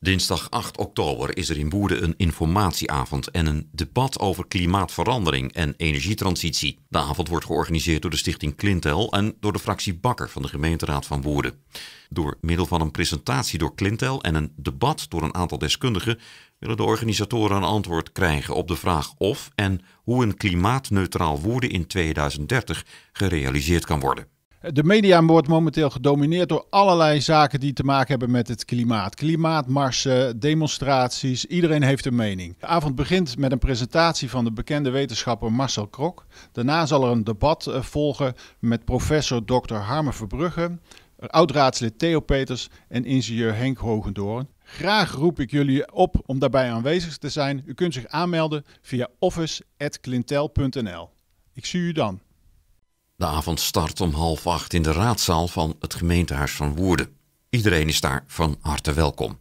Dinsdag 8 oktober is er in Woerden een informatieavond en een debat over klimaatverandering en energietransitie. De avond wordt georganiseerd door de stichting Clintel en door de fractie Bakker van de gemeenteraad van Woerden. Door middel van een presentatie door Clintel en een debat door een aantal deskundigen willen de organisatoren een antwoord krijgen op de vraag of en hoe een klimaatneutraal Woerden in 2030 gerealiseerd kan worden. De media wordt momenteel gedomineerd door allerlei zaken die te maken hebben met het klimaat. Klimaatmarsen, demonstraties, iedereen heeft een mening. De avond begint met een presentatie van de bekende wetenschapper Marcel Krok. Daarna zal er een debat eh, volgen met professor Dr. Harme Verbrugge, oud-raadslid Theo Peters en ingenieur Henk Hogendoorn. Graag roep ik jullie op om daarbij aanwezig te zijn. U kunt zich aanmelden via office.clintel.nl. Ik zie u dan. De avond start om half acht in de raadzaal van het gemeentehuis van Woerden. Iedereen is daar van harte welkom.